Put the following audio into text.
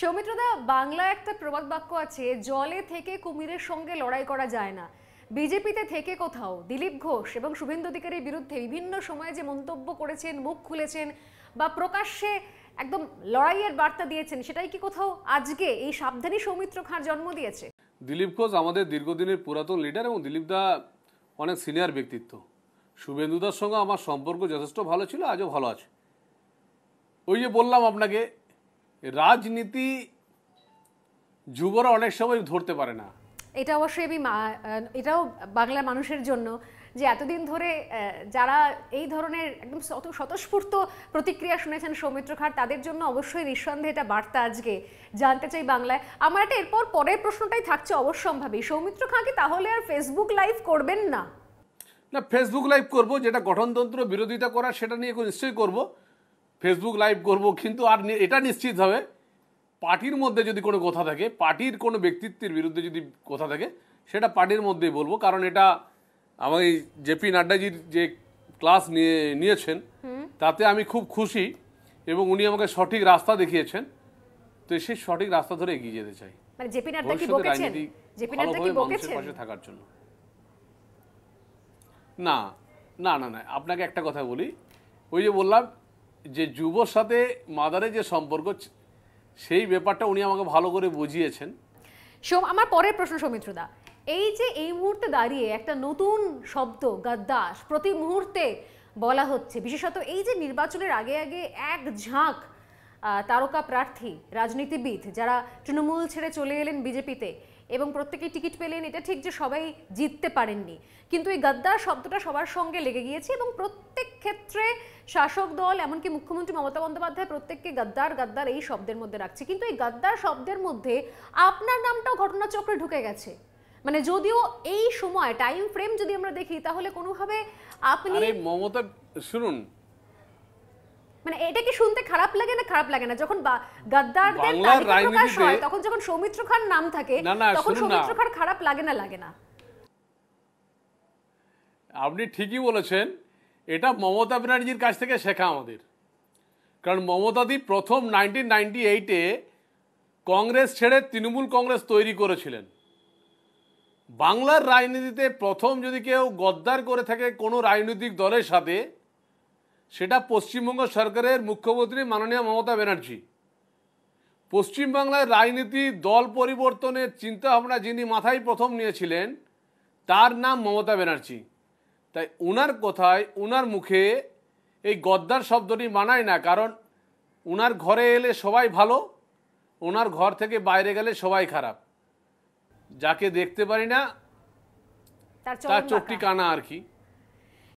সৌমিত্রদা বাংলা একটা প্রবাদ বাক্য আছে জলে থেকে কুমিরের সঙ্গে লড়াই করা যায় না বিজেপিতে থেকে কোথাও দিলীপ ঘোষ এবং শুভেন্দু অধিকারীর বিরুদ্ধে বিভিন্ন সময়ে যে মন্তব্য করেছেন মুখ খুলেছেন বা প্রকাশ্যে একদম লড়াইয়ের বার্তা দিয়েছেন সেটাই কি কোথাও আজকে এই সাবধানী সৌমিত্র খাঁর জন্ম দিয়েছে দিলীপ ঘোষ আমাদের দীর্ঘদিনের পুরাতন লিডার এবং দিলীপ দা অনেক সিনিয়র ব্যক্তিত্ব শুভেন্দুদার সঙ্গে আমার সম্পর্ক যথেষ্ট ভালো ছিল আজও ভালো আছে ওই যে বললাম আপনাকে রাজনীতি যুবরা অনেক সময় ধরতে পারে না এটা অবশ্যই আমি এটাও বাংলা মানুষের জন্য যে এতদিন ধরে যারা এই ধরনের একদম স্বতঃস্ফূর্ত প্রতিক্রিয়া শুনেছেন সৌমিত্র খাঁর তাদের জন্য অবশ্যই নিঃসন্দেহে এটা বার্তা আজকে জানতে চাই বাংলায় আমার একটা এরপর পরের প্রশ্নটাই থাকছে অবশ্যম্ভাবী সৌমিত্র খাঁকে তাহলে আর ফেসবুক লাইভ করবেন না না ফেসবুক লাইভ করব যেটা গঠনতন্ত্র বিরোধিতা করা সেটা নিয়ে নিশ্চয়ই করব ফেসবুক লাইভ করব কিন্তু আর এটা নিশ্চিত হবে পার্টির মধ্যে যদি কোনো কথা থাকে পার্টির কোনো ব্যক্তিত্বের বিরুদ্ধে যদি কথা থাকে সেটা পার্টির মধ্যেই বলবো কারণ এটা আমি জেপি নাড্ডাজির যে ক্লাস নিয়ে নিয়েছেন তাতে আমি খুব খুশি এবং উনি আমাকে সঠিক রাস্তা দেখিয়েছেন তো সেই সঠিক রাস্তা ধরে এগিয়ে যেতে চাই মানে পাশে থাকার জন্য না না না না আপনাকে একটা কথা বলি ওই যে বললাম যে যুবর সাথে মাদারের যে সম্পর্ক সেই ব্যাপারটা উনি আমাকে ভালো করে বুঝিয়েছেন সোম আমার পরের প্রশ্ন সৌমিত্রদা এই যে এই মুহূর্তে দাঁড়িয়ে একটা নতুন শব্দ গাদ্দাস প্রতি মুহূর্তে বলা হচ্ছে বিশেষত এই যে নির্বাচনের আগে আগে এক ঝাঁক তারকা প্রার্থী রাজনীতিবিদ যারা তৃণমূল ছেড়ে চলে এলেন বিজেপিতে এবং প্রত্যেকে টিকিট পেলেন এটা ঠিক যে সবাই জিততে পারেননি কিন্তু এই গাদ্দার শব্দটা সবার সঙ্গে লেগে গিয়েছে এবং প্রত্যেক ক্ষেত্রে শাসক দল এমনকি মুখ্যমন্ত্রী মমতা বন্দ্যোপাধ্যায় প্রত্যেককে গাদ্দার গাদ্দার এই শব্দের মধ্যে রাখছে কিন্তু এই গাদ্দার শব্দের মধ্যে আপনার নামটাও ঘটনাচক্রে ঢুকে গেছে মানে যদিও এই সময় টাইম ফ্রেম যদি আমরা দেখি তাহলে কোনোভাবে আপনি মমতা শুনুন মানে এটা কি শুনতে খারাপ লাগে না খারাপ লাগে না যখন গাদ্দারদের প্রকাশ হয় তখন যখন সৌমিত্র খান নাম থাকে তখন সৌমিত্র খান খারাপ লাগে না লাগে না আপনি ঠিকই বলেছেন এটা মমতা ব্যানার্জির কাছ থেকে শেখা আমাদের কারণ মমতাদি প্রথম নাইনটিন নাইনটি এইটে কংগ্রেস ছেড়ে তৃণমূল কংগ্রেস তৈরি করেছিলেন বাংলার রাজনীতিতে প্রথম যদি কেউ গদ্দার করে থাকে কোনো রাজনৈতিক দলের সাথে সেটা পশ্চিমবঙ্গ সরকারের মুখ্যমন্ত্রী মাননীয় মমতা ব্যানার্জি পশ্চিমবাংলায় রাজনীতি দল পরিবর্তনের চিন্তাভাবনা যিনি মাথায় প্রথম নিয়েছিলেন তার নাম মমতা ব্যানার্জি তাই ওনার কথায় ওনার মুখে এই গদ্দার শব্দটি মানায় না কারণ ওনার ঘরে এলে সবাই ভালো ওনার ঘর থেকে বাইরে গেলে সবাই খারাপ যাকে দেখতে পারি না তার চোখটি কানা আর কি